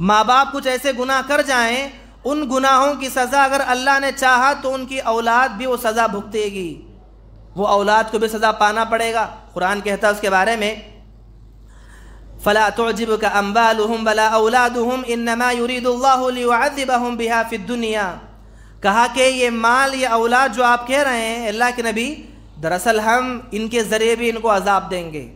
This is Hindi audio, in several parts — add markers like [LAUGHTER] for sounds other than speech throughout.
माँ बाप कुछ ऐसे गुनाह कर जाएं उन गुनाहों की सज़ा अगर अल्लाह ने चाहा तो उनकी औलाद भी वो सज़ा भुगतेगी वो औलाद को भी सज़ा पाना पड़ेगा कुरान कहता है उसके बारे में फ़ला तोजिब का अम्बाल वला औलाद हम इनमा युरीदुल्लाब हम दुनिया कहा कि ये माल ये औलाद जो आप कह रहे हैं अल्लाह के नबी दरअसल हम इनके ज़रिए भी इनको अजाब देंगे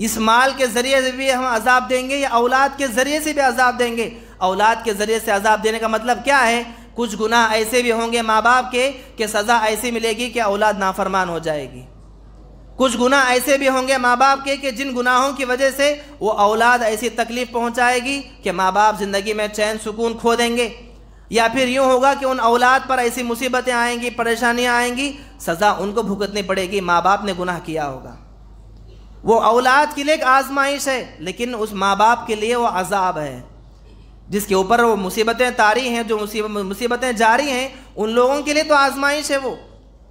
इस माल के ज़रिए से भी हम अजाब देंगे या औलाद के ज़रिए से भी अजाब देंगे औलाद के ज़रिए से अजाब देने का मतलब क्या है कुछ गुनाह ऐसे भी होंगे माँ बाप के कि सज़ा ऐसी मिलेगी कि औलाद नाफरमान हो जाएगी कुछ गुनाह ऐसे भी होंगे माँ बाप के कि जिन गुनाहों की वजह से वो औलाद ऐसी तकलीफ़ पहुँचाएगी कि माँ बाप ज़िंदगी में चैन सुकून खो देंगे या फिर यूँ होगा कि उन औलाद पर ऐसी मुसीबतें आएंगी परेशानियाँ आएंगी सज़ा उनको भुगतनी पड़ेगी माँ बाप ने गुनाह किया होगा वो औलाद के लिए एक आजमाइश है लेकिन उस माँ बाप के लिए वो अजाब है जिसके ऊपर वो मुसीबतें तारी हैं जो मुसीबतें जारी हैं उन लोगों के लिए तो आजमाइश है वो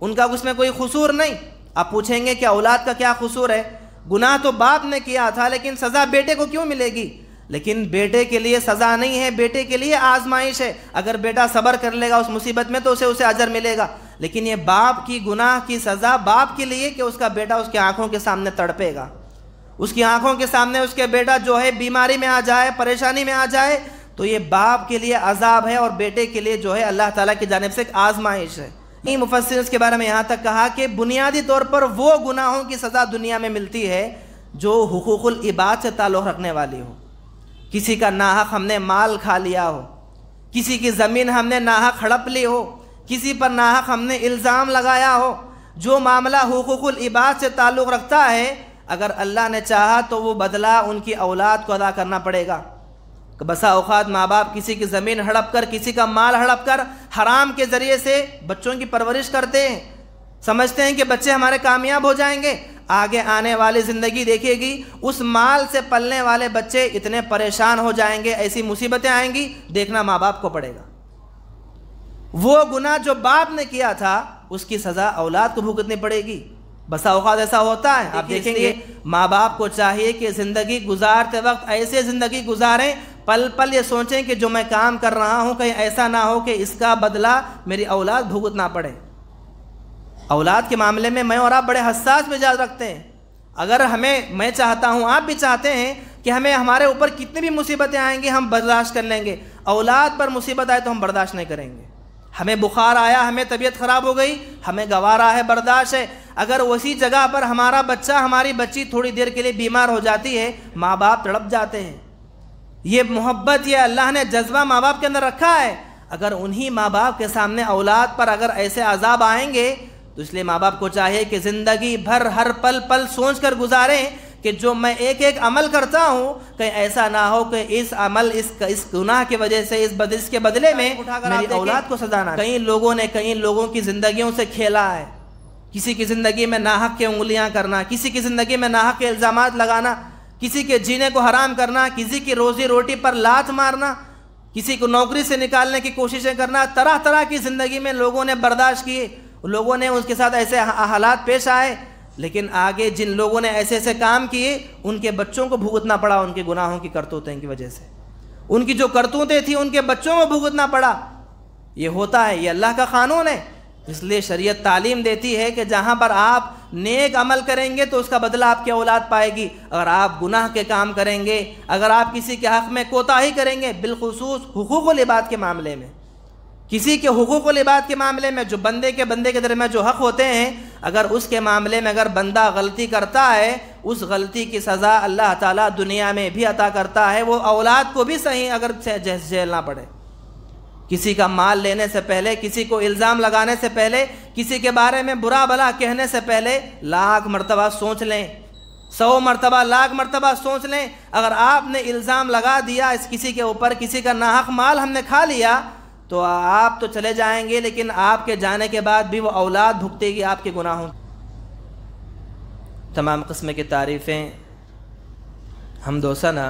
उनका उसमें कोई कसूर नहीं आप पूछेंगे कि औलाद का क्या कसूर है गुनाह तो बाप ने किया था लेकिन सज़ा बेटे को क्यों मिलेगी लेकिन बेटे के लिए सज़ा नहीं है बेटे के लिए आजमाइश है अगर बेटा सब्र कर लेगा उस मुसीबत में तो उसे उसे अजर मिलेगा लेकिन ये बाप की गुनाह की सज़ा बाप के लिए कि उसका बेटा उसके आंखों के सामने तड़पेगा उसकी आंखों के सामने उसके बेटा जो है बीमारी में आ जाए परेशानी में आ जाए तो ये बाप के लिए अजाब है और बेटे के लिए जो है अल्लाह ताला की जानब से एक आजमाइश है नहीं मुफसर के बारे में यहाँ तक कहा कि बुनियादी तौर पर वो गुनाहों की सज़ा दुनिया में मिलती है जो हकूक़ुल इबाद से ताल्लुक़ रखने वाली हो किसी का नाहक हमने माल खा लिया हो किसी की ज़मीन हमने नाहक हड़प ली हो किसी पर नाहक हमने इल्ज़ाम लगाया हो जो मामला हकूक़ुल इबाद से ताल्लुक़ रखता है अगर अल्लाह ने चाहा तो वो बदला उनकी औलाद को अदा करना पड़ेगा बसा अवात माँ बाप किसी की ज़मीन हड़प कर किसी का माल हड़प कर हराम के ज़रिए से बच्चों की परवरिश करते हैं समझते हैं कि बच्चे हमारे कामयाब हो जाएंगे आगे आने वाली ज़िंदगी देखेगी उस माल से पलने वाले बच्चे इतने परेशान हो जाएंगे ऐसी मुसीबतें आएंगी देखना माँ बाप को पड़ेगा वो गुनाह जो बाप ने किया था उसकी सज़ा औलाद को भुगतनी पड़ेगी बसा अवत ऐसा होता है आप देखेंगे माँ बाप को चाहिए कि ज़िंदगी गुजारते वक्त ऐसे ज़िंदगी गुजारें पल पल ये सोचें कि जो मैं काम कर रहा हूँ कहीं ऐसा ना हो कि इसका बदला मेरी औलाद भुगतना पड़े औलाद के मामले में मैं और आप बड़े हसास मिजाज रखते हैं अगर हमें मैं चाहता हूँ आप भी चाहते हैं कि हमें हमारे ऊपर कितनी भी मुसीबतें आएंगी हम बर्दाश्त कर लेंगे औलाद पर मुसीबत आए तो हम बर्दाश्त नहीं करेंगे हमें बुखार आया हमें तबीयत ख़राब हो गई हमें गवारा है बर्दाश्त है अगर उसी जगह पर हमारा बच्चा हमारी बच्ची थोड़ी देर के लिए बीमार हो जाती है माँ बाप तड़प जाते हैं ये मोहब्बत ये अल्लाह ने जज्बा माँ बाप के अंदर रखा है अगर उन्हीं माँ बाप के सामने औलाद पर अगर ऐसे अजाब आएंगे तो इसलिए माँ बाप को चाहिए कि ज़िंदगी भर हर पल पल सोच कर गुजारें कि जो मैं एक एक अमल करता हूँ कहीं ऐसा ना हो कि इस अमल इस इस गुनाह की वजह से इस बद, इसके बदले में औलाद को सजाना कई लोगों ने कई लोगों की ज़िंदगियों से खेला है किसी की ज़िंदगी में नाहक के उंगलियाँ करना किसी की ज़िंदगी में नाहक के इल्ज़ाम लगाना किसी के जीने को हराम करना किसी की रोज़ी रोटी पर लात मारना किसी को नौकरी से निकालने की कोशिशें करना तरह तरह की ज़िंदगी में लोगों ने बर्दाश्त किए लोगों ने उसके साथ ऐसे हालात पेश आए लेकिन आगे जिन लोगों ने ऐसे ऐसे काम किए उनके बच्चों को भुगतना पड़ा उनके गुनाहों की करतूतें की वजह से उनकी जो करतूतें थी उनके बच्चों को भुगतना पड़ा ये होता है ये अल्लाह का क़ानून है इसलिए शरीयत तालीम देती है कि जहाँ पर आप नेक अमल करेंगे तो उसका बदला आपकी औलाद पाएगी अगर आप गुनाह के काम करेंगे अगर आप किसी के हक़ में कोताही करेंगे बिलखसूस हकूक़ लिबाद के मामले में किसी के हकूक लिबाद के मामले में जो बंदे के बंदे के दरमियान जो हक़ होते हैं अगर उसके मामले में अगर बंदा गलती करता है उस गलती की सज़ा अल्लाह ताला दुनिया में भी अता करता है वो औलाद को भी सही अगर झेलना पड़े किसी का माल लेने से पहले किसी को इल्ज़ाम लगाने से पहले किसी के बारे में बुरा भला कहने से पहले लाख मरतबा सोच लें सौ मरतबा लाख मरतबा सोच लें अगर आपने इल्ज़ाम लगा दिया इस किसी के ऊपर किसी का नाहक माल हमने खा लिया तो आप तो चले जाएंगे लेकिन आपके जाने के बाद भी वो औलाद भुगतेगी आपके गुनाहों तमाम कस्म की तारीफ़ें हम दोसना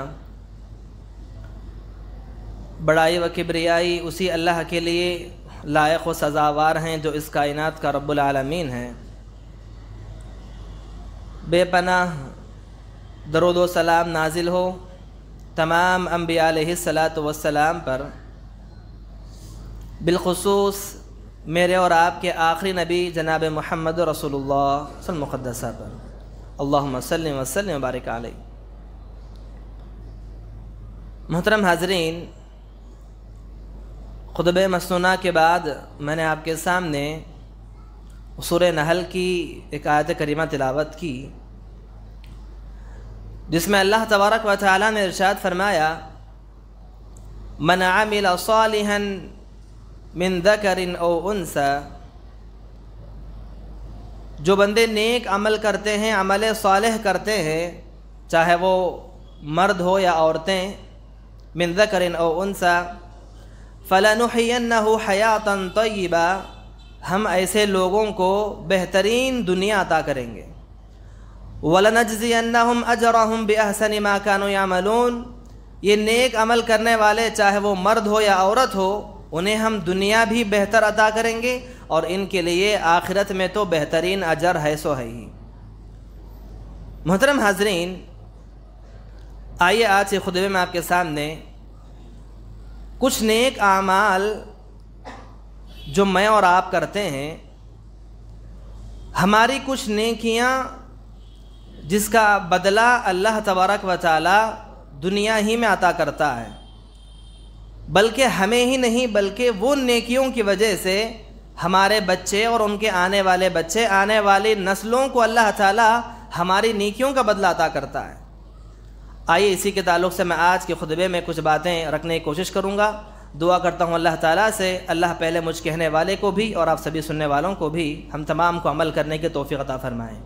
बड़ाई व किबरियाई उसी अल्लाह के लिए लायक व सजावार हैं जो इस कायनात का रब्बुल आलमीन है बेपनाह दरोद सलाम नाजिल हो तमाम अम्बिया सलात वसलाम पर बिलखसूस मेरे और आपके आखिरी नबी जनाब महमद रसोल्लामक़दस पर अल्लाम वसलम वसलम वबारक मोहतरम हाजरीन खुतब मसनूना के बाद मैंने आपके सामने सुर नहल की एक आयत करीमा तिलावत की जिसमें अल्लाह तबारक व ताली ने इरशाद फरमाया मन आमिल मिन दिन ओ उनसा जो बंदे नेक अमल करते हैं अमल साल करते हैं चाहे वो मर्द हो या औरतें मिन दिन ओ उनसा फ़लानहन हयातन तयबा हम ऐसे लोगों को बेहतरीन दुनिया अता करेंगे वलनजियन हम अजरहम बेहसन माकान यामलून ये नेक अमल करने वाले चाहे वो मर्द हो या औरत हो उन्हें हम दुनिया भी बेहतर अदा करेंगे और इनके लिए आखिरत में तो बेहतरीन अजर है सो है ही मोहतरम हाजरीन आइए आज के खुदबे में आपके सामने कुछ नेक आमाल जो मैं और आप करते हैं हमारी कुछ नेकियां जिसका बदला अल्लाह तबारक व दुनिया ही में अता करता है बल्कि हमें ही नहीं बल्कि वो नेकियों की वजह से हमारे बच्चे और उनके आने वाले बच्चे आने वाली नस्लों को अल्लाह ताला हमारी नेकियों का बदला अदा करता है आइए इसी के ताल्लुक से मैं आज के खुतबे में कुछ बातें रखने की कोशिश करूँगा दुआ करता हूँ अल्लाह ताला से अल्लाह पहले मुझ कहने वाले को भी और आप सभी सुनने वालों को भी हम तमाम को अमल करने के तोफ़ी अता फ़रमाएँ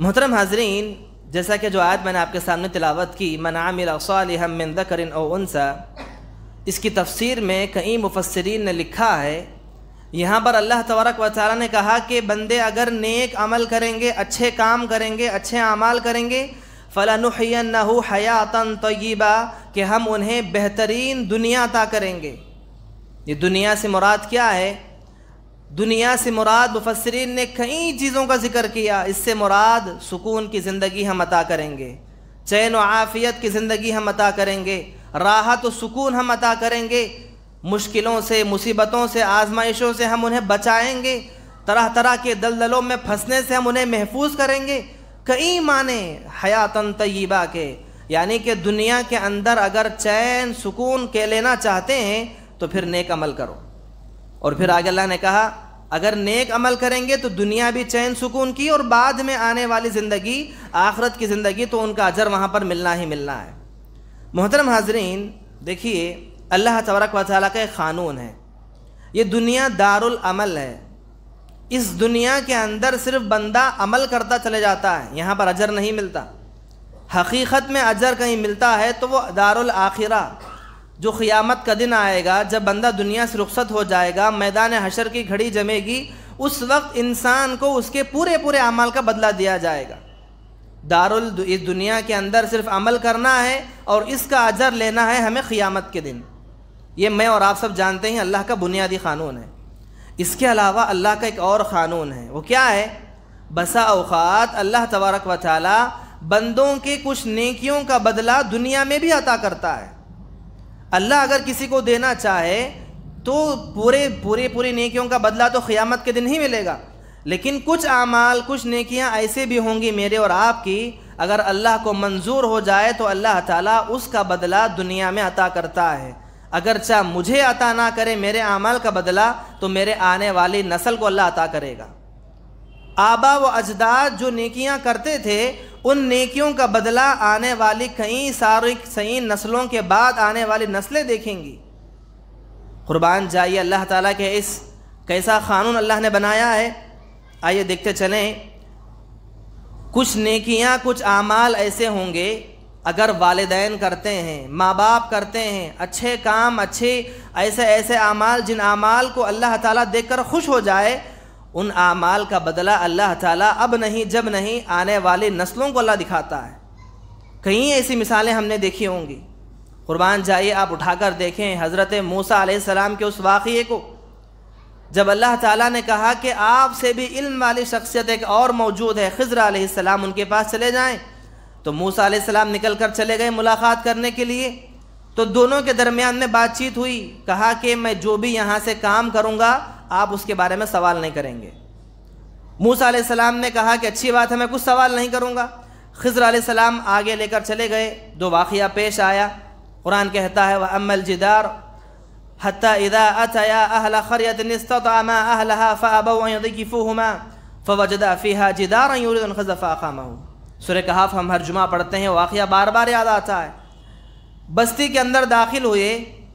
मोहतरम हाजरीन जैसा कि जो आयत मैंने आपके सामने तिलावत की मनामिन करिन उनसा इसकी तफसीर में कई मुफसरीन ने लिखा है यहाँ पर अल्लाह तबारक व तारा ने कहा कि बंदे अगर नेक अमल करेंगे अच्छे काम करेंगे अच्छे अमाल करेंगे फ़लानहन हयातन तयबा कि हम उन्हें बेहतरीन दुनिया अता करेंगे ये दुनिया से मुराद क्या है दुनिया से मुराद मुफसरीन ने कई चीज़ों का जिक्र किया इससे मुराद सुकून की ज़िंदगी हम अता करेंगे चैन व आफ़ियत की ज़िंदगी हम अता करेंगे राहत सुकून हम अता करेंगे मुश्किलों से मुसीबतों से आजमाइशों से हम उन्हें बचाएंगे तरह तरह के दलदलों में फंसने से हम उन्हें महफूज करेंगे कई माने हयातन तयबा के यानी कि दुनिया के अंदर अगर चैन सुकून के लेना चाहते हैं तो फिर नेक अमल करो और फिर आगे अल्लाह ने कहा अगर नेक अमल करेंगे तो दुनिया भी चैन सुकून की और बाद में आने वाली ज़िंदगी आखरत की ज़िंदगी तो उनका अजर वहाँ पर मिलना ही मिलना है मोहतरम हाजरीन देखिए अल्लाह तबरक वाल का एक क़ानून है ये दुनिया दारुल अमल है इस दुनिया के अंदर सिर्फ बंदा अमल करता चले जाता है यहाँ पर अजर नहीं मिलता हकीकत में अजर कहीं मिलता है तो वो दारुल आखिरा जो क़ियामत का दिन आएगा जब बंदा दुनिया से रुख्सत हो जाएगा मैदान हशर की घड़ी जमेगी उस वक्त इंसान को उसके पूरे पूरे अमल का बदला दिया जाएगा दारुल इस दुनिया के अंदर सिर्फ अमल करना है और इसका अजर लेना है हमें क़ियामत के दिन ये मैं और आप सब जानते हैं अल्लाह का बुनियादी क़ानून है इसके अलावा अल्लाह का एक और क़ानून है वो क्या है बसा अवात अल्लाह तबारक वाली बंदों के कुछ नेकियों का बदला दुनिया में भी अता करता है अल्लाह अगर किसी को देना चाहे तो पूरे पूरे पूरी नेकियों का बदला तो क़ियामत के दिन ही मिलेगा लेकिन कुछ आमाल कुछ नेकियां ऐसे भी होंगी मेरे और आपकी अगर अल्लाह को मंजूर हो जाए तो अल्लाह ताला उसका बदला दुनिया में अता करता है अगर चाह मुझे अता ना करे मेरे आमाल का बदला तो मेरे आने वाली नस्ल को अल्लाह अता करेगा आबा व अजदाद जो नेकियां करते थे उन नेकियों का बदला आने वाली कई सारी सही नस्लों के बाद आने वाली नस्लें देखेंगी क़ुरबान जाइए अल्लाह ताला के इस कैसा क़ानून अल्लाह ने बनाया है आइए देखते चलें कुछ नेकियां कुछ आमाल ऐसे होंगे अगर वालदेन करते हैं माँ बाप करते हैं अच्छे काम अच्छे ऐसे ऐसे आमाल जिन आमाल को अल्लाह ताला देखकर खुश हो जाए उन आमाल का बदला अल्लाह ताला अब नहीं जब नहीं आने वाली नस्लों को अल्लाह दिखाता है कई ऐसी मिसालें हमने देखी होंगी कुरबान जाइए आप उठाकर देखें हज़रत मूसा सलाम के उस वाक़े को जब अल्लाह ताला ने कहा कि आपसे भी इल्म वाली शख्सियत एक और मौजूद है खजर सलाम उनके पास चले जाएँ तो मूसा सलाम निकल कर चले गए मुलाकात करने के लिए तो दोनों के दरमियान में बातचीत हुई कहा कि मैं जो भी यहाँ से काम करूँगा आप उसके बारे में सवाल नहीं करेंगे मूसा सलाम ने कहा कि अच्छी बात है मैं कुछ सवाल नहीं करूँगा खजर सलाम आगे लेकर चले गए दो वाक़ा पेश आया कुरान कहता है वह अमल जिदार हत्या इदा अतया खरियत अहलहा फ़वजदा जिदार खजफ़ा खामा सूर्य कहाफ़ हम हर जुमा पढ़ते हैं वाक़ बार बार याद आता है बस्ती के अंदर दाखिल हुए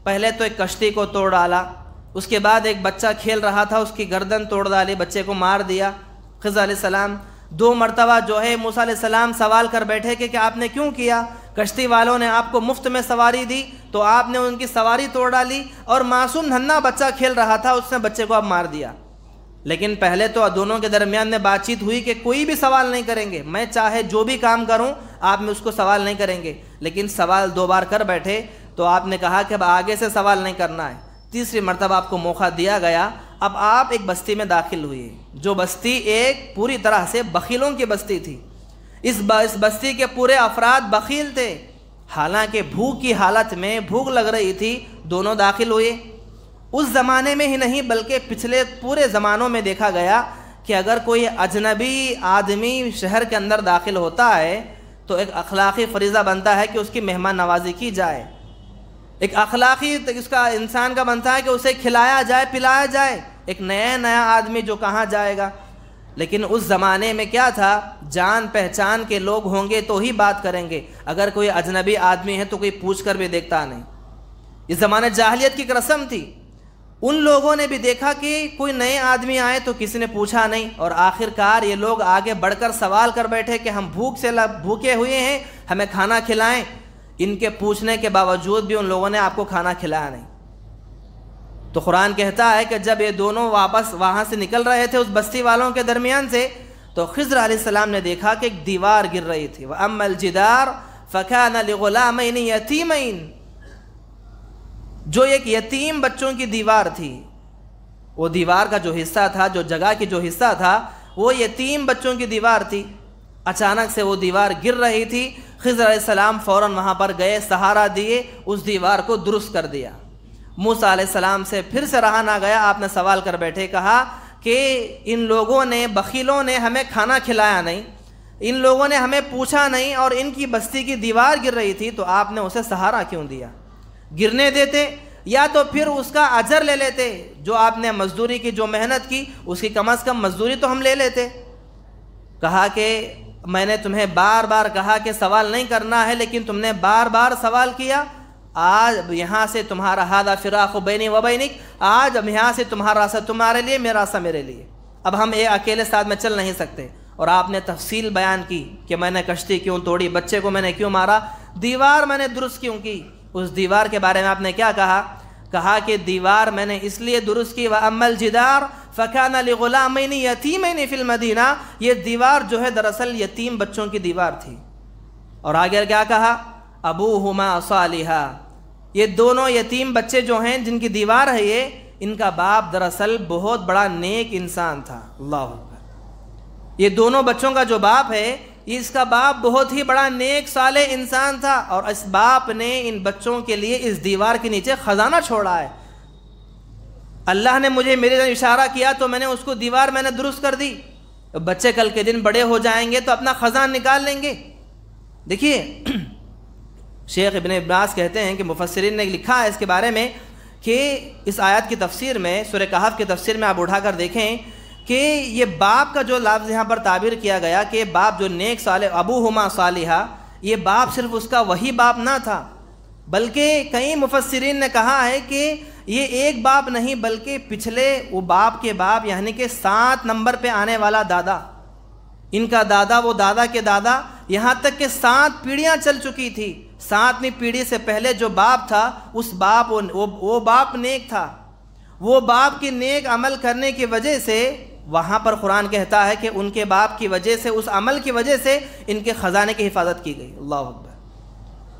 पहले तो एक कश्ती को तोड़ डाला उसके बाद एक बच्चा खेल रहा था उसकी गर्दन तोड़ डाली बच्चे को मार दिया खज़ा सलाम दो मरतबा जो है मूसा सलाम सवाल कर बैठे कि, आपने क्यों किया कश्ती वालों ने आपको मुफ्त में सवारी दी तो आपने उनकी सवारी तोड़ डाली और मासूम धन्ना बच्चा खेल रहा था उसने बच्चे को आप मार दिया लेकिन पहले तो दोनों के दरमियान में बातचीत हुई कि कोई भी सवाल नहीं करेंगे मैं चाहे जो भी काम करूं आप में उसको सवाल नहीं करेंगे लेकिन सवाल दो बार कर बैठे तो आपने कहा कि अब आगे से सवाल नहीं करना है तीसरी मरतब आपको मौका दिया गया अब आप एक बस्ती में दाखिल हुए जो बस्ती एक पूरी तरह से बखीलों की बस्ती थी इस इस बस्ती के पूरे अफराद बखील थे हालांकि भूख की हालत में भूख लग रही थी दोनों दाखिल हुए उस ज़माने में ही नहीं बल्कि पिछले पूरे ज़मानों में देखा गया कि अगर कोई अजनबी आदमी शहर के अंदर दाखिल होता है तो एक अखलाक़ी फरीज़ा बनता है कि उसकी मेहमान नवाजी की जाए एक अखलाक़ी उसका तो इंसान का बनता है कि उसे खिलाया जाए पिलाया जाए एक नया नया आदमी जो कहाँ जाएगा लेकिन उस ज़माने में क्या था जान पहचान के लोग होंगे तो ही बात करेंगे अगर कोई अजनबी आदमी है तो कोई पूछ कर भी देखता नहीं इस ज़माने जाहलीत की एक रस्म थी उन लोगों ने भी देखा कि कोई नए आदमी आए तो किसी ने पूछा नहीं और आखिरकार ये लोग आगे बढ़कर सवाल कर बैठे कि हम भूख से भूखे हुए हैं हमें खाना खिलाएं इनके पूछने के बावजूद भी उन लोगों ने आपको खाना खिलाया नहीं तो कुरान कहता है कि जब ये दोनों वापस वहाँ से निकल रहे थे उस बस्ती वालों के दरमियान से तो खजर आसमाम ने देखा कि एक दीवार गिर रही थी वह अमल जिदार फ़कान गुलाम यतीमैन जो एक यतीम बच्चों की दीवार थी वो दीवार का जो हिस्सा था जो जगह की जो हिस्सा था वो यतीम बच्चों की दीवार थी अचानक से वो दीवार गिर रही थी खिजर सलाम फ़ौर वहाँ पर गए सहारा दिए उस दीवार को दुरुस्त कर दिया मूसा सलाम से फिर से रहा ना गया आपने सवाल कर बैठे कहा कि इन लोगों ने बखीलों ने हमें खाना खिलाया नहीं इन लोगों ने हमें पूछा नहीं और इनकी बस्ती की दीवार गिर रही थी तो आपने उसे सहारा क्यों दिया गिरने देते या तो फिर उसका अजर ले लेते जो आपने मजदूरी की जो मेहनत की उसकी कम अज़ कम मजदूरी तो हम ले लेते कहा कि मैंने तुम्हें बार बार कहा कि सवाल नहीं करना है लेकिन तुमने बार बार सवाल किया आज यहाँ से तुम्हारा हादा फिराक बैनी वबैनिक आज अब यहाँ से तुम्हारा रास्ता तुम्हारे लिए मेरा रास्ता मेरे लिए अब हम ये अकेले साथ में चल नहीं सकते और आपने तफसील बयान की कि मैंने कश्ती क्यों तोड़ी बच्चे को मैंने क्यों मारा दीवार मैंने दुरुस्त क्यों की उस दीवार के बारे में आपने क्या कहा कहा कि दीवार मैंने इसलिए दुरुस्त की वह अमल जिदार फ़कान अली ग़ुलामिन यतीम फ़िल मदीना ये दीवार जो है दरअसल यतीम बच्चों की दीवार थी और आगे क्या कहा अबू हमा सालिहा ये दोनों यतीम बच्चे जो हैं जिनकी दीवार है ये इनका बाप दरअसल बहुत बड़ा नेक इंसान था अल्लाह ये दोनों बच्चों का जो बाप है इसका बाप बहुत ही बड़ा नेक साले इंसान था और इस बाप ने इन बच्चों के लिए इस दीवार के नीचे ख़जाना छोड़ा है अल्लाह ने मुझे मेरे तरफ इशारा किया तो मैंने उसको दीवार मैंने दुरुस्त कर दी तो बच्चे कल के दिन बड़े हो जाएंगे तो अपना ख़जान निकाल लेंगे देखिए [CLEARS THROAT] शेख इबन इब्रास कहते हैं कि मुफसरिन ने लिखा है इसके बारे में कि इस आयत की तफसीर में सुर कहाफ़ की तफसीर में आप उठा कर देखें कि ये बाप का जो लफ्ज़ यहाँ पर ताबीर किया गया कि बाप जो नेक साल अबू हमा सालिहा ये बाप सिर्फ उसका वही बाप ना था बल्कि कई मुफसरन ने कहा है कि ये एक बाप नहीं बल्कि पिछले वो बाप के बाप यानी कि सात नंबर पे आने वाला दादा इनका दादा वो दादा के दादा यहाँ तक कि सात पीढ़ियाँ चल चुकी थी सातवीं पीढ़ी से पहले जो बाप था उस बाप वो वो, वो बाप नेक था वो बाप के नेक अमल करने की वजह से वहाँ पर कुरान कहता है कि उनके बाप की वजह से उस अमल की वजह से इनके ख़जाने की हिफाजत की गई अल्लाह अकबर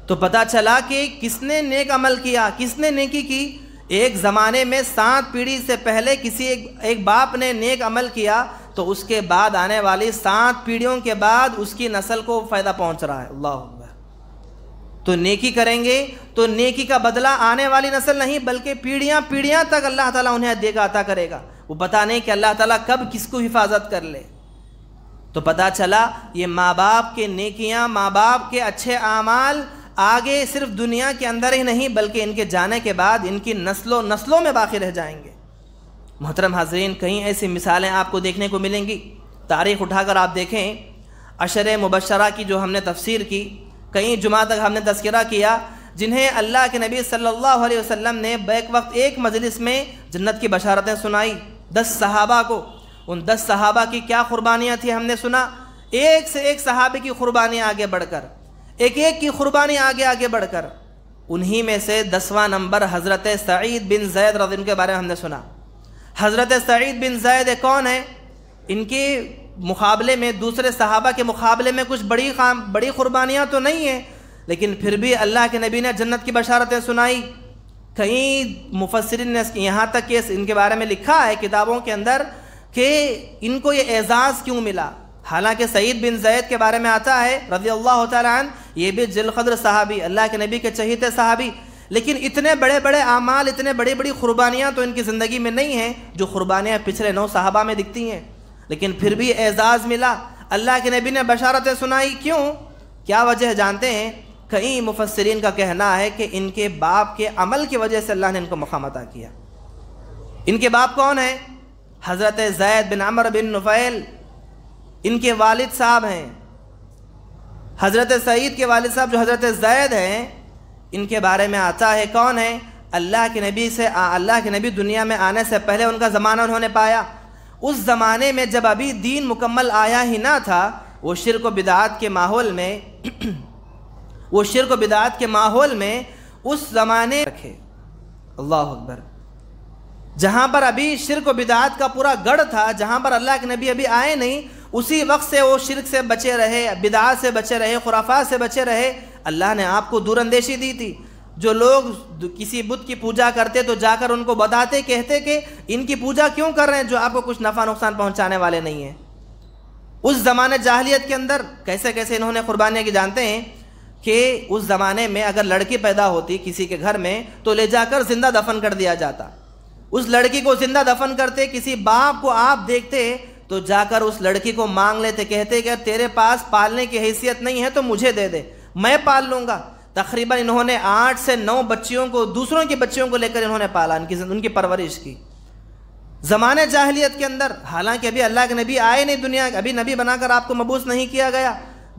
तो पता चला कि किसने नेक अमल किया किसने नेकी की एक ज़माने में सात पीढ़ी से पहले किसी एक, एक बाप ने नेक अमल किया तो उसके बाद आने वाली सात पीढ़ियों के बाद उसकी नस्ल को फ़ायदा पहुंच रहा है अल्लाह अकबर तो नेकी करेंगे तो नेकी का बदला आने वाली नस्ल नहीं बल्कि पीढ़ियाँ पीढ़ियाँ तक अल्लाह ताला उन्हें देगा अता करेगा वो पता नहीं कि अल्लाह ताला कब किसको हिफाजत कर ले तो पता चला ये माँ बाप के नेकियाँ माँ बाप के अच्छे आमाल आगे सिर्फ दुनिया के अंदर ही नहीं बल्कि इनके जाने के बाद इनकी नस्लों नस्लों में बाकी रह जाएंगे मोहतरम हाजरीन कहीं ऐसी मिसालें आपको देखने को मिलेंगी तारीख उठाकर आप देखें अशर मुबशरा की जो हमने तफसीर की कई जुमा तक हमने तस्करा किया जिन्हें अल्लाह के नबी सल्लल्लाहु अलैहि वसल्लम ने बैक वक्त एक मजलिस में जन्नत की बशारतें सुनाई दस सहाबा को उन दस सहाबा की क्या कुर्बानियाँ थी हमने सुना एक से एक सहाबे की क़ुरबानी आगे बढ़कर एक एक की कुर्बानी आगे आगे बढ़कर उन्हीं में से दसवां नंबर हज़रत सईद बिन जैद रजीम के बारे में हमने सुना हज़रत सईद बिन जैद कौन है इनके मुकाबले में दूसरे सहाबा के मुकाबले में कुछ बड़ी काम बड़ी क़ुरबानियाँ तो नहीं हैं लेकिन फिर भी अल्लाह के नबी ने जन्नत की बशारतें सुनाई कई मुफसरिन ने यहाँ तक कि इनके बारे में लिखा है किताबों के अंदर कि इनको ये एजाज़ क्यों मिला हालांकि सईद बिन जैद के बारे में आता है रजी अल्लाह तन ये भी जिलखद्र साहबी अल्लाह के नबी के चहीते साहबी लेकिन इतने बड़े बड़े अमाल इतने बड़ी बड़ी क़ुरबानियाँ तो इनकी ज़िंदगी में नहीं हैं जो क़ुरबानियाँ पिछले नौ साहबा में दिखती हैं लेकिन फिर भी एजाज़ मिला अल्लाह के नबी ने बशारतें सुनाई क्यों क्या वजह जानते हैं कई मुफसरीन का कहना है कि इनके बाप के अमल की वजह से अल्लाह ने इनको मुकाम किया इनके बाप कौन है हज़रत जैद बिन अमर बिन नुफ़ैल इनके वालिद साहब हैं हज़रत सईद के वालिद साहब जो हज़रत जैद हैं इनके बारे में आता है कौन है अल्लाह के नबी से अल्लाह के नबी दुनिया में आने से पहले उनका ज़माना उन्होंने पाया उस ज़माने में जब अभी दीन मुकम्मल आया ही ना था वो शिरक व बिदात के माहौल में [CLEARS THROAT] वो शिरक बिदात के माहौल में उस ज़माने रखे अल्लाह अकबर जहाँ पर अभी शिरक बिदात का पूरा गढ़ था जहाँ पर अल्लाह के नबी अभी आए नहीं उसी वक्त से वो शिरक से बचे रहे बिदात से बचे रहे खुराफा से बचे रहे अल्लाह ने आपको दूरंदेशी दी थी जो लोग किसी बुत की पूजा करते तो जाकर उनको बताते कहते कि इनकी पूजा क्यों कर रहे हैं जो आपको कुछ नफ़ा नुकसान पहुंचाने वाले नहीं हैं उस ज़माने जाहलीत के अंदर कैसे कैसे इन्होंने क़ुरबानियाँ की जानते हैं कि उस ज़माने में अगर लड़की पैदा होती किसी के घर में तो ले जाकर जिंदा दफन कर दिया जाता उस लड़की को जिंदा दफन करते किसी बाप को आप देखते तो जाकर उस लड़की को मांग लेते कहते कि तेरे पास पालने की हैसियत नहीं है तो मुझे दे दे मैं पाल लूँगा तकरीबन इन्होंने आठ से नौ बच्चियों को दूसरों के बच्चियों को लेकर इन्होंने पाला इनकी उनकी परवरिश की ज़माने जाहलीत के अंदर हालांकि अभी अल्लाह के नबी आए नहीं दुनिया अभी नबी बनाकर आपको मबूस नहीं किया गया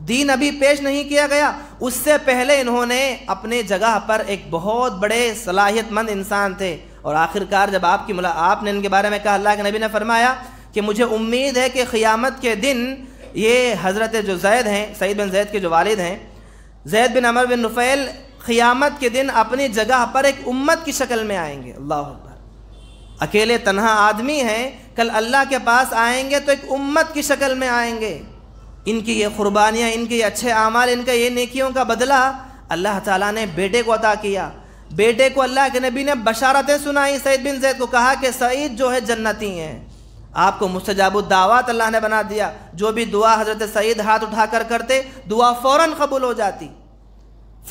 दीन अभी पेश नहीं किया गया उससे पहले इन्होंने अपने जगह पर एक बहुत बड़े सलाहियतमंद इंसान थे और आखिरकार जब आपकी मुला आपने इनके बारे में कहा अल्लाह के नबी ने फरमाया कि मुझे उम्मीद है कि क़ियामत के दिन ये हज़रत जो जैद हैं सईद बिन जैद के जो वालिद हैं जैद बिन अमर बिन नुफ़ैल क़ियामत के दिन अपनी जगह पर एक उम्मत की शक्ल में आएंगे अल्लाह अकेले तनहा आदमी हैं कल अल्लाह के पास आएंगे तो एक उम्मत की शक्ल में आएंगे इनकी ये कुर्बानियाँ इनके अच्छे अमाल इनका ये नेकियों का बदला अल्लाह ताला ने बेटे को अता किया बेटे को अल्लाह के नबी ने बशारतें सुनाई सईद बिन जैद को कहा कि सईद जो है जन्नती हैं आपको दावत अल्लाह ने बना दिया जो भी दुआ हज़रत सईद हाथ उठा कर करते दुआ फ़ौर कबूल हो जाती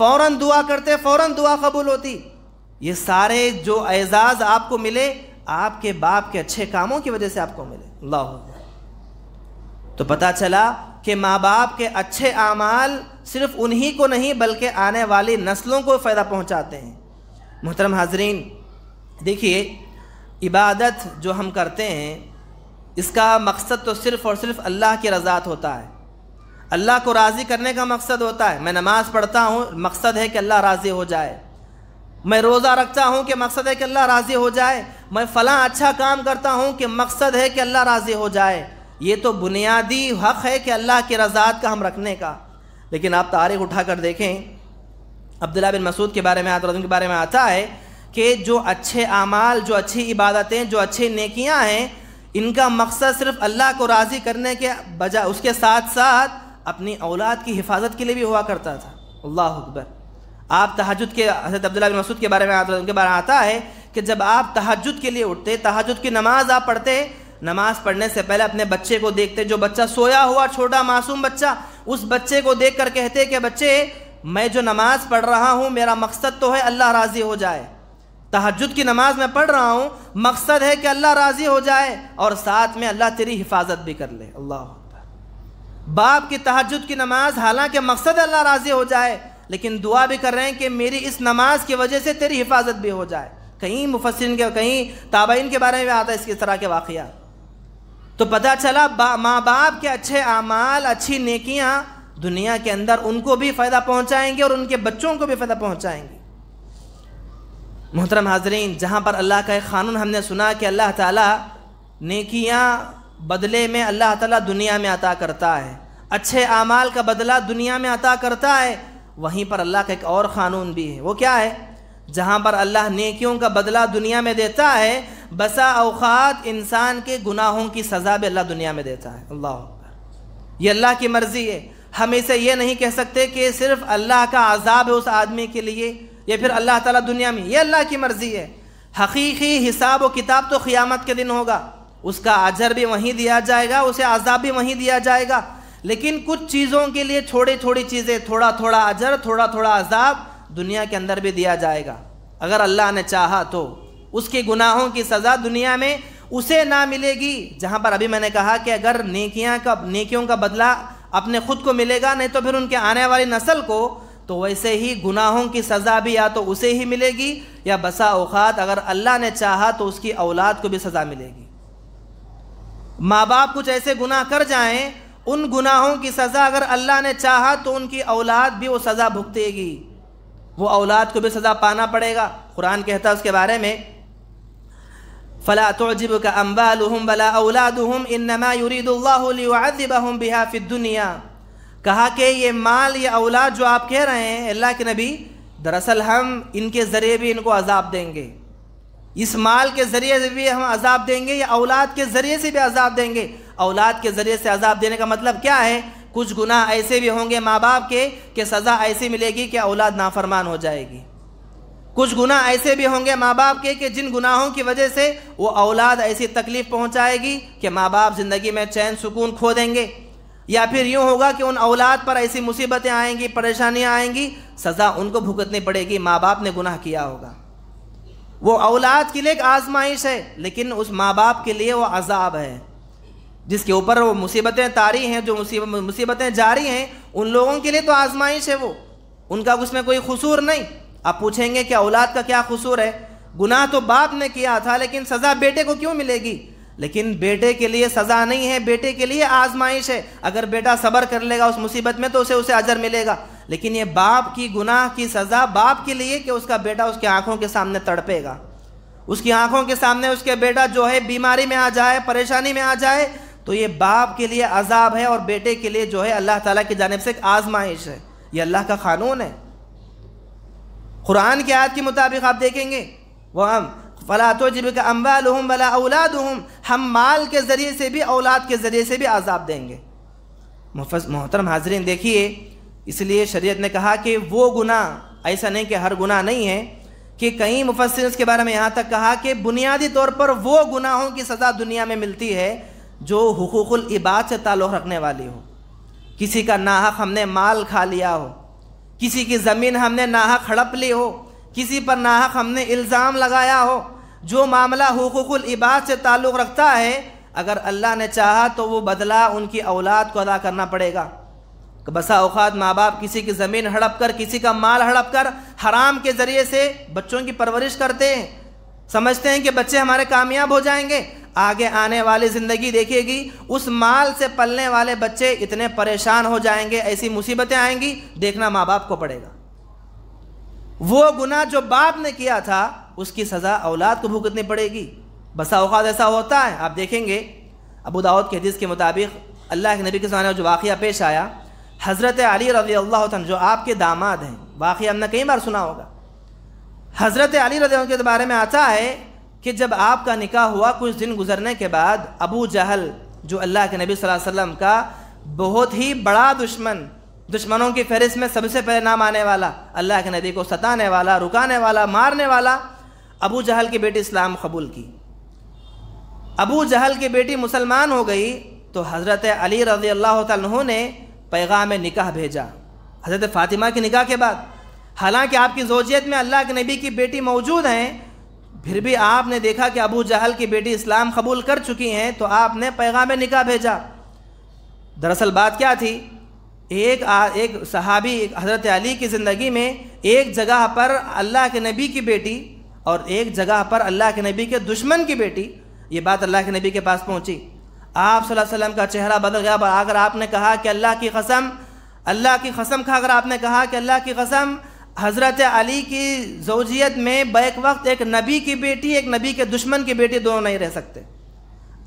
फ़ौर दुआ करते फ़ौर दुआ कबूल होती ये सारे जो एजाज़ आपको मिले आपके बाप के अच्छे कामों की वजह से आपको मिले अल्लाह तो पता चला कि माँ बाप के अच्छे आमाल सिर्फ उन्हीं को नहीं बल्कि आने वाली नस्लों को फ़ायदा पहुँचाते हैं मोहतरम हाजरीन देखिए इबादत जो हम करते हैं इसका मकसद तो सिर्फ़ और सिर्फ अल्लाह की रजात होता है अल्लाह को राज़ी करने का मकसद होता है मैं नमाज़ पढ़ता हूँ मकसद है कि अल्लाह राज़ी हो जाए मैं रोज़ा रखता हूँ कि मकसद है कि अल्लाह राज़ी हो जाए मैं फ़लाँ अच्छा काम करता हूँ कि मकसद है कि अल्लाह राज़ी हो जाए ये तो बुनियादी हक़ है कि अल्लाह के रजात का हम रखने का लेकिन आप तारीख उठा कर देखें अब्दुल्ला बिन मसूद के बारे में आतरजम तो के बारे में आता है कि जो अच्छे अमाल जो अच्छी इबादतें जो अच्छी नेकियां हैं इनका मकसद सिर्फ अल्लाह को राज़ी करने के बजाय उसके साथ साथ अपनी औलाद की हिफाजत के लिए भी हुआ करता था अल्लाह अकबर आप तहजद के हजरत अब्दुल्ला बिन मसूद के बारे में आतरजम तो के बारे में आता है कि जब आप तहजद के लिए उठते तहजद की नमाज़ आप पढ़ते नमाज पढ़ने से पहले अपने बच्चे को देखते जो बच्चा सोया हुआ छोटा मासूम बच्चा उस बच्चे को देख कर कहते कि बच्चे मैं जो नमाज़ पढ़ रहा हूँ मेरा मकसद तो है अल्लाह राज़ी हो जाए तहजद की नमाज़ में पढ़ रहा हूँ मकसद है कि अल्लाह राज़ी हो जाए और साथ में अल्लाह तेरी हिफाजत भी कर ले अल्लाह बाप की तहजद की नमाज हालांकि मकसद अल्लाह राज़ी हो जाए लेकिन दुआ भी कर रहे हैं कि मेरी इस नमाज की वजह से तेरी हिफाजत भी हो जाए कहीं मुफसिन के कहीं ताबाइन के बारे में आता है इसकी तरह के वाक़ तो पता चला बा, माँ बाप के अच्छे अमाल अच्छी नेकियाँ दुनिया के अंदर उनको भी फ़ायदा पहुँचाएंगे और उनके बच्चों को भी फ़ायदा पहुँचाएंगे मोहतरम हाजरीन जहाँ पर अल्लाह का एक क़ानून हमने सुना कि अल्लाह ताला नेकियाँ बदले में अल्लाह ताला दुनिया में अता करता है अच्छे अमाल का बदला दुनिया में अता करता है वहीं पर अल्लाह का एक और क़ानून भी है वो क्या है जहाँ पर अल्लाह नेकियों का बदला दुनिया में देता है बसा अवक़ात इंसान के गुनाहों की सज़ा भी अल्लाह दुनिया में देता है अल्लाह ये अल्लाह की मर्ज़ी है हम इसे ये नहीं कह सकते कि सिर्फ अल्लाह का आज़ाब है उस आदमी के लिए या फिर अल्लाह ताला दुनिया में ये अल्लाह की मर्ज़ी है हकीकी हिसाब व किताब तो क़ियामत के दिन होगा उसका अजर भी वहीं दिया जाएगा उसे आज़ाब भी वहीं दिया जाएगा लेकिन कुछ चीज़ों के लिए छोटी छोटी चीज़ें थोड़ा थोड़ा अजर थोड़ा थोड़ा अजाब दुनिया के अंदर भी दिया जाएगा अगर अल्लाह ने चाहा तो उसके गुनाहों की सज़ा दुनिया में उसे ना मिलेगी जहाँ पर अभी मैंने कहा कि अगर नेकियाँ का नेकियों का बदला अपने खुद को मिलेगा नहीं तो फिर उनके आने वाली नस्ल को तो वैसे ही गुनाहों की सज़ा भी या तो उसे ही मिलेगी या बसा औकात अगर अल्लाह ने चाहा तो उसकी औलाद को भी सज़ा मिलेगी माँ बाप कुछ ऐसे गुनाह कर जाएं उन गुनाहों की सज़ा अगर अल्लाह ने चाहा तो उनकी औलाद भी वो सज़ा भुगतेगी वो औलाद को भी सज़ा पाना पड़ेगा कुरान कहता है उसके बारे में फला तोजिब का अम्बाल वला औलादुम इन्नमा युरीदुल्लाबहम बिहा दुनिया कहा कि ये माल या औलाद जो आप कह रहे हैं अल्लाह के नबी दरअसल हम इनके ज़रिए भी इनको अजाब देंगे इस माल के ज़रिए भी हम अजाब देंगे या औलाद के ज़रिए से भी अजाब देंगे औलाद के ज़रिए से अजाब देने का मतलब क्या है कुछ गुनाह ऐसे भी होंगे माँ बाप के कि सज़ा ऐसी मिलेगी कि औलाद नाफरमान हो जाएगी कुछ गुना ऐसे भी होंगे माँ बाप के कि जिन गुनाहों की वजह से वो औलाद ऐसी तकलीफ़ पहुँचाएगी कि माँ बाप ज़िंदगी में चैन सुकून खो देंगे या फिर यूँ होगा कि उन औलाद पर ऐसी मुसीबतें आएंगी परेशानियाँ आएंगी सज़ा उनको भुगतनी पड़ेगी माँ बाप ने गुनाह किया होगा वो औलाद के लिए एक आजमाइश है लेकिन उस माँ बाप के लिए वो अजाब है जिसके ऊपर वो मुसीबतें तारी हैं जो मुसीबतें जारी हैं उन लोगों के लिए तो आजमाइश है वो उनका उसमें कोई कसूर नहीं आप पूछेंगे कि औलाद का क्या कसूर है गुनाह तो बाप ने किया था लेकिन सज़ा बेटे को क्यों मिलेगी लेकिन बेटे के लिए सज़ा नहीं है बेटे के लिए आजमाइश है अगर बेटा सब्र कर लेगा उस मुसीबत में तो उसे उसे अजर मिलेगा लेकिन ये बाप की गुनाह की सज़ा बाप के लिए कि उसका बेटा उसकी आंखों के सामने तड़पेगा उसकी आंखों के सामने उसके बेटा जो है बीमारी में आ जाए परेशानी में आ जाए तो ये बाप के लिए अजाब है और बेटे के लिए जो है अल्लाह तला की जानब से एक आजमाइश है ये अल्लाह का क़ानून है कुरान की आयत के मुताबिक आप देखेंगे वह हम फला तो जब का अम्बाल वला औलाद हम माल के ज़रिए से भी औलाद के ज़रिए से भी आज़ाब देंगे मोहतरम हाजरीन देखिए इसलिए शरीयत ने कहा कि वो गुनाह ऐसा नहीं कि हर गुना नहीं है कि कई मुफसर के बारे में यहाँ तक कहा कि बुनियादी तौर पर वो गुनाहों की सज़ा दुनिया में मिलती है जो हकूक़ुल इबाद से ताल्लुक़ रखने वाली हो किसी का नाहक हमने माल खा लिया हो किसी की ज़मीन हमने नाहक हड़प ली हो किसी पर नाहक हमने इल्ज़ाम लगाया हो जो मामला हकूक़ुल इबाद से ताल्लुक़ रखता है अगर अल्लाह ने चाहा तो वो बदला उनकी औलाद को अदा करना पड़ेगा बसा अवत माँ बाप किसी की ज़मीन हड़प कर किसी का माल हड़प कर हराम के ज़रिए से बच्चों की परवरिश करते हैं समझते हैं कि बच्चे हमारे कामयाब हो जाएंगे आगे आने वाली ज़िंदगी देखेगी उस माल से पलने वाले बच्चे इतने परेशान हो जाएंगे ऐसी मुसीबतें आएंगी देखना माँ बाप को पड़ेगा वो गुना जो बाप ने किया था उसकी सज़ा औलाद को भुगतनी पड़ेगी बसा अवत ऐसा होता है आप देखेंगे अबू दाऊद के हदीस के मुताबिक अल्लाह के नबी के सामने जो वाक़ पेश आया हज़रत अली रजी अल्लाह जो आपके दामाद हैं वाक़ हमने कई बार सुना होगा हज़रत अली रजी के बारे में आता है कि जब आपका निकाह हुआ कुछ दिन गुजरने के बाद अबू जहल जो अल्लाह के नबी सल्लल्लाहु अलैहि वसल्लम का बहुत ही बड़ा दुश्मन दुश्मनों की फहरिस्त में सबसे पहले नाम आने वाला अल्लाह के नबी को सताने वाला रुकाने वाला मारने वाला अबू जहल की बेटी इस्लाम कबूल की अबू जहल की बेटी मुसलमान हो गई तो हज़रत अली रजी अल्लाह तु ने पैगाम निकाह भेजा हज़रत फ़ातिमा के निकाह के बाद हालांकि आपकी जोजियत में अल्लाह के नबी की बेटी मौजूद हैं फिर भी आपने देखा कि अबू जहल की बेटी इस्लाम कबूल कर चुकी हैं तो आपने पैगाम निका भेजा दरअसल बात क्या थी एक आ, एक सहाबी हज़रत अली की ज़िंदगी में एक जगह पर अल्लाह के नबी की बेटी और एक जगह पर अल्लाह के नबी के दुश्मन की बेटी ये बात अल्लाह के नबी के पास पहुँची आप सल्लल्लाहु अलैहि वसल्लम का चेहरा बदल गया अगर आपने कहा कि अल्लाह की कसम अल्लाह की कसम खाकर आपने कहा कि अल्लाह की कसम हज़रत अली की जोजियत में बैक वक्त एक नबी की बेटी एक नबी के दुश्मन की बेटी दोनों नहीं रह सकते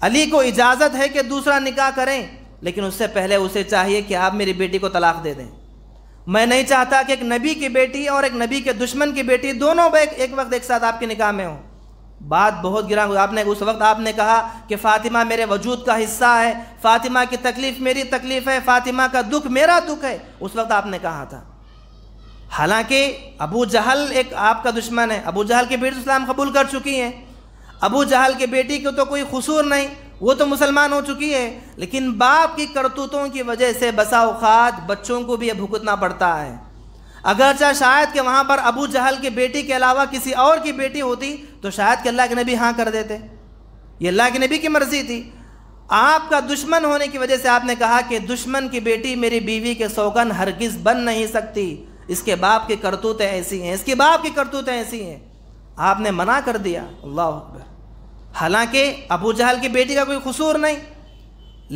अली को इजाज़त है कि दूसरा निकाह करें लेकिन उससे पहले उसे चाहिए कि आप मेरी बेटी को तलाक दे दें मैं नहीं चाहता कि एक नबी की बेटी और एक नबी के दुश्मन की बेटी दोनों बैक एक वक्त एक साथ आपके निकाह में हों बात बहुत गिरा आपने उस वक्त आपने कहा कि फ़ातिमा मेरे वजूद का हिस्सा है फ़ातिमा की तकलीफ़ मेरी तकलीफ़ है फ़ातिमा का दुख मेरा दुख है उस वक्त आपने कहा था हालांकि अबू जहल एक आपका दुश्मन है अबू जहल के बेटी तो इस्लाम कबूल कर चुकी हैं अबू जहल की बेटी को तो कोई खसूर नहीं वो तो मुसलमान हो चुकी है लेकिन बाप की करतूतों की वजह से बसाओत बच्चों को भी भुगतना पड़ता है अगरचा शायद के वहाँ पर अबू जहल की बेटी के अलावा किसी और की बेटी होती तो शायद के अल्लाह के नबी हाँ कर देते ये अल्लाह के नबी की मर्ज़ी थी आपका दुश्मन होने की वजह से आपने कहा कि दुश्मन की बेटी मेरी बीवी के सौगन हरगिज़ बन नहीं सकती इसके बाप की करतूतें ऐसी हैं इसके बाप की करतूतें ऐसी हैं आपने मना कर दिया अल्लाह अकबर हालांकि अबू जहल की बेटी का कोई कसूर नहीं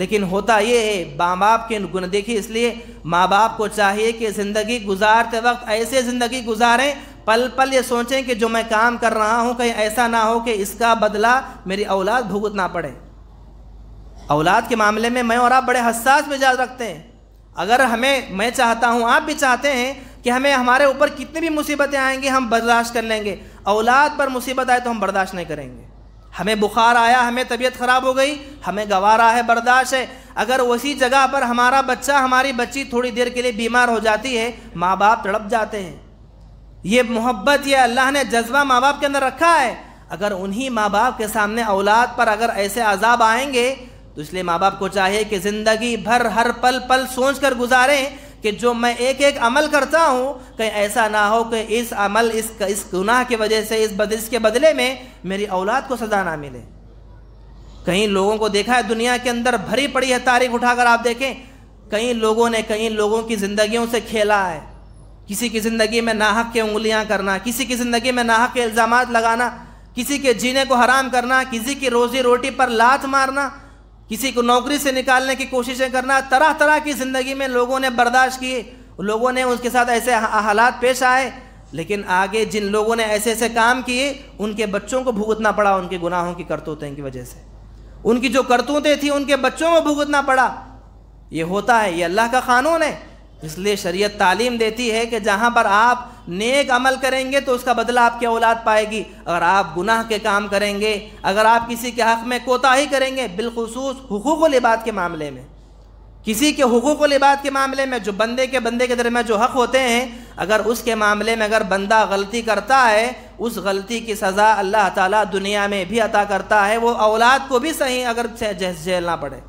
लेकिन होता ये है माँ बाप के गुण देखिए इसलिए माँ बाप को चाहिए कि ज़िंदगी गुजारते वक्त ऐसे ज़िंदगी गुजारें पल पल ये सोचें कि जो मैं काम कर रहा हूँ कहीं ऐसा ना हो कि इसका बदला मेरी औलाद भुगतना पड़े औलाद के मामले में मैं और आप बड़े हसास मिजाज रखते हैं अगर हमें मैं चाहता हूँ आप भी चाहते हैं कि हमें हमारे ऊपर कितनी भी मुसीबतें आएंगी हम बर्दाश्त कर लेंगे औलाद पर मुसीबत आए तो हम बर्दाश्त नहीं करेंगे हमें बुखार आया हमें तबीयत ख़राब हो गई हमें गवारा है बर्दाश्त है अगर उसी जगह पर हमारा बच्चा हमारी बच्ची थोड़ी देर के लिए बीमार हो जाती है माँ बाप तड़प जाते हैं ये मोहब्बत ये अल्लाह ने जज्बा माँ बाप के अंदर रखा है अगर उन्हीं माँ बाप के सामने औलाद पर अगर ऐसे अजाब आएंगे तो इसलिए माँ बाप को चाहिए कि ज़िंदगी भर हर पल पल सोच कर गुजारें कि जो मैं एक एक अमल करता हूँ कहीं ऐसा ना हो कि इस अमल इस इस गुनाह की वजह से इस बद के बदले में मेरी औलाद को सज़ा ना मिले कहीं लोगों को देखा है दुनिया के अंदर भरी पड़ी है तारीख उठाकर आप देखें कई लोगों ने कई लोगों की ज़िंदगियों से खेला है किसी की ज़िंदगी में नाहक के उंगलियां करना किसी की ज़िंदगी में नाहक के इल्ज़ाम लगाना किसी के जीने को हराम करना किसी की रोज़ी रोटी पर लात मारना किसी को नौकरी से निकालने की कोशिशें करना तरह तरह की ज़िंदगी में लोगों ने बर्दाश्त की लोगों ने उसके साथ ऐसे हालात पेश आए लेकिन आगे जिन लोगों ने ऐसे ऐसे काम किए उनके बच्चों को भुगतना पड़ा उनके गुनाहों की करतूतें की वजह से उनकी जो करतूतें थी उनके बच्चों को भुगतना पड़ा ये होता है ये अल्लाह का क़ानून है इसलिए शरीयत तालीम देती है कि जहाँ पर आप नेक अमल करेंगे तो उसका बदला आपकी औलाद पाएगी अगर आप गुनाह के काम करेंगे अगर आप किसी के हक़ में कोताही करेंगे बिलखसूस हकूक़ लिबाद के मामले में किसी के हकूक़ लिबाद के मामले में जो बंदे के बंदे के दरमियान जो हक़ होते हैं अगर उसके मामले में अगर बंदा गलती करता है उस गलती की सज़ा अल्लाह ताला दुनिया में भी अता करता है वो औलाद को भी सही अगर झेलना पड़े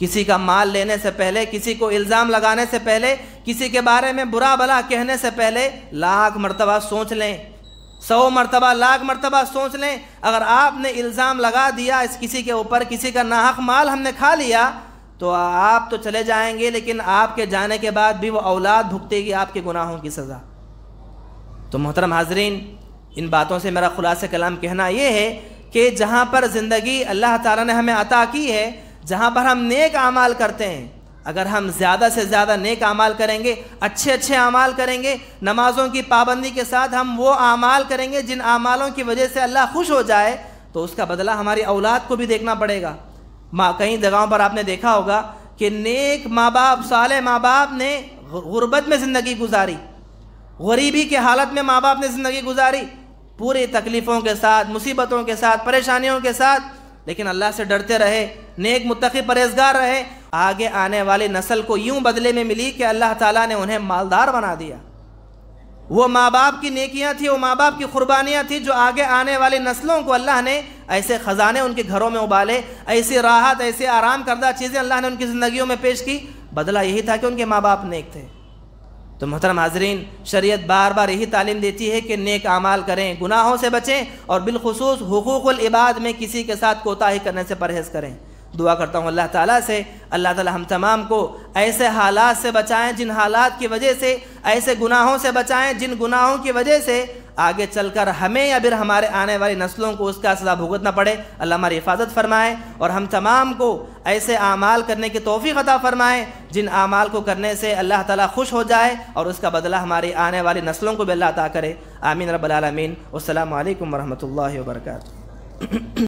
किसी का माल लेने से पहले किसी को इल्ज़ाम लगाने से पहले किसी के बारे में बुरा भला कहने से पहले लाख मरतबा सोच लें सौ मरतबा लाख मरतबा सोच लें अगर आपने इल्ज़ाम लगा दिया इस किसी के ऊपर किसी का नाहक माल हमने खा लिया तो आप तो चले जाएंगे लेकिन आपके जाने के बाद भी वो औलाद भुगतेगी आपके गुनाहों की सज़ा तो मोहतरम हाजरीन इन बातों से मेरा खुलासा कलाम कहना ये है कि जहाँ पर ज़िंदगी अल्लाह ताला ने हमें अता की है जहाँ पर हम नेक अमाल करते हैं अगर हम ज़्यादा से ज़्यादा नेक अमाल करेंगे अच्छे अच्छे अमाल करेंगे नमाज़ों की पाबंदी के साथ हम वो अमाल करेंगे जिन अमालों की वजह से अल्लाह खुश हो जाए तो उसका बदला हमारी औलाद को भी देखना पड़ेगा माँ कई जगहों पर आपने देखा होगा कि नेक माँ बाप साल माँ बाप ने गुर्बत में ज़िंदगी गुजारी गरीबी के हालत में माँ बाप ने ज़िंदगी गुजारी पूरी तकलीफ़ों के साथ मुसीबतों के साथ परेशानियों के साथ लेकिन अल्लाह से डरते रहे नेक मुतक़ी परहेजगार रहे आगे आने वाली नस्ल को यूं बदले में मिली कि अल्लाह ताला ने उन्हें मालदार बना दिया वो माँ बाप की नेकियां थी वो माँ बाप की कुर्बानियां थी जो आगे आने वाली नस्लों को अल्लाह ने ऐसे ख़जाने उनके घरों में उबाले ऐसी राहत ऐसे आराम करदा चीज़ें अल्लाह ने उनकी ज़िंदगी में पेश की बदला यही था कि उनके माँ बाप नेक थे तो मोहतरम हाजरीन शरीयत बार बार यही तालीम देती है कि नेक आमाल करें गुनाहों से बचें और बिलखसूस हकूक़ुल इबाद में किसी के साथ कोताही करने से परहेज़ करें दुआ करता हूँ अल्लाह ताला से अल्लाह ताला हम तमाम को ऐसे हालात से बचाएं जिन हालात की वजह से ऐसे गुनाहों से बचाएं जिन गुनाहों की वजह से आगे चलकर हमें या फिर हमारे आने वाली नस्लों को उसका सजा भुगतना पड़े अल्लाह हमारी हिफाजत फरमाए और हम तमाम को ऐसे आमाल करने की तोफ़ी अता फरमाए जिन आमाल को करने से अल्लाह ताला खुश हो जाए और उसका बदला हमारी आने वाली नस्लों को भी अल्लाह अता करे आमीन रबालमीन असल वरहमल वर्क